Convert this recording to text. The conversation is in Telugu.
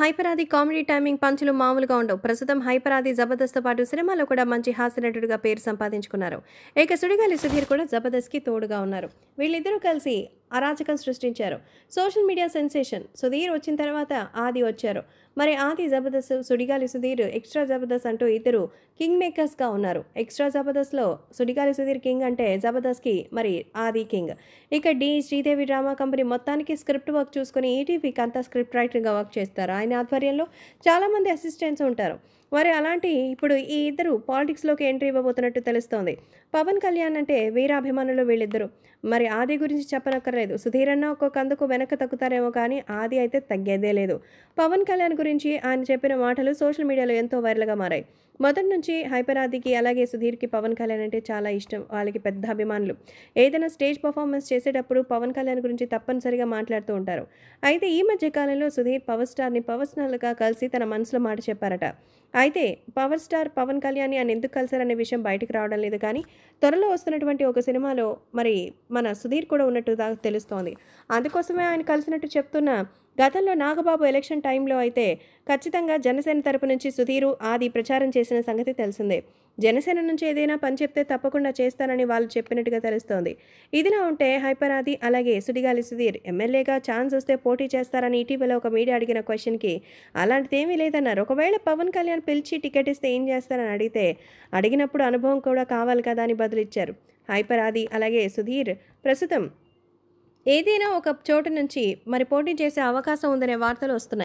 హైపరాది కామెడీ టైమింగ్ పంచులు మామూలుగా ఉండవు ప్రస్తుతం హైపరాది జబర్దస్త్ పాటు సినిమాలో కూడా మంచి హాస్యనటుడిగా పేరు సంపాదించుకున్నారు ఏక సుడిగాలి సుధీర్ కూడా జబర్దస్త్కి తోడుగా ఉన్నారు వీళ్ళిద్దరూ కలిసి అరాచకం సృష్టించారు సోషల్ మీడియా సెన్సేషన్ సుధీర్ వచ్చిన తర్వాత ఆది వచ్చారు మరి ఆది జబర్దస్త్ సుడిగాలి సుధీర్ ఎక్స్ట్రా జబర్దస్త్ అంటూ ఇద్దరు కింగ్ మేకర్స్గా ఉన్నారు ఎక్స్ట్రా జబర్దస్త్లో సుడిగాలి సుధీర్ కింగ్ అంటే జబర్దస్త్కి మరి ఆది కింగ్ ఇక డి శ్రీదేవి డ్రామా కంపెనీ మొత్తానికి స్క్రిప్ట్ వర్క్ చూసుకుని ఈటీవీకి అంతా స్క్రిప్ట్ రైటర్గా వర్క్ చేస్తారు ఆయన ఆధ్వర్యంలో చాలామంది అసిస్టెంట్స్ ఉంటారు మరి అలాంటి ఇప్పుడు ఈ ఇద్దరు పాలిటిక్స్లోకి ఎంట్రీ ఇవ్వబోతున్నట్టు తెలుస్తోంది పవన్ కళ్యాణ్ అంటే వీరాభిమానులు వీళ్ళిద్దరు మరి ఆది గురించి చెప్పనక్కర్లేదు సుధీరన్న ఒక్కొక్క అందుకు వెనక తగ్గుతారేమో కానీ ఆది అయితే తగ్గేదే లేదు పవన్ కళ్యాణ్ గురించి ఆయన చెప్పిన మాటలు సోషల్ మీడియాలో ఎంతో వైరల్గా మారాయి మొదటి నుంచి హైపరాదికి అలాగే సుధీర్కి పవన్ కళ్యాణ్ అంటే చాలా ఇష్టం వాళ్ళకి పెద్ద అభిమానులు ఏదైనా స్టేజ్ పర్ఫార్మెన్స్ చేసేటప్పుడు పవన్ కళ్యాణ్ గురించి తప్పనిసరిగా మాట్లాడుతూ ఉంటారు అయితే ఈ మధ్య కాలంలో సుధీర్ పవర్ స్టార్ని పవర్స్నల్గా కలిసి తన మనసులో మాట చెప్పారట అయితే పవర్ స్టార్ పవన్ కళ్యాణ్ అని ఎందుకు కలిసారనే విషయం బయటకు రావడం లేదు కానీ త్వరలో వస్తున్నటువంటి ఒక సినిమాలో మరి మన సుధీర్ కూడా ఉన్నట్టుగా తెలుస్తోంది అందుకోసమే ఆయన కలిసినట్టు చెప్తున్న గతంలో నాగబాబు ఎలక్షన్ టైంలో అయితే ఖచ్చితంగా జనసేన తరపు నుంచి సుధీరు ఆది ప్రచారం చేసిన సంగతి తెలిసిందే జనసేన నుంచి ఏదైనా పని చెప్తే తప్పకుండా చేస్తానని వాళ్ళు చెప్పినట్టుగా తెలుస్తోంది ఇదిలా ఉంటే హైపర్ ఆది అలాగే సుడిగాలి సుధీర్ ఎమ్మెల్యేగా ఛాన్స్ వస్తే పోటీ చేస్తారని ఇటీవల ఒక మీడియా అడిగిన క్వశ్చన్కి అలాంటిదేమీ లేదన్నారు ఒకవేళ పవన్ కళ్యాణ్ పిలిచి టికెట్ ఇస్తే ఏం చేస్తారని అడిగితే అడిగినప్పుడు అనుభవం కూడా కావాలి కదా అని బదులిచ్చారు హైపర్ ఆది అలాగే సుధీర్ ప్రస్తుతం ఏదైనా ఒక చోటు నుంచి మరి పోటీ చేసే అవకాశం ఉందనే వార్తలు వస్తున్నాయి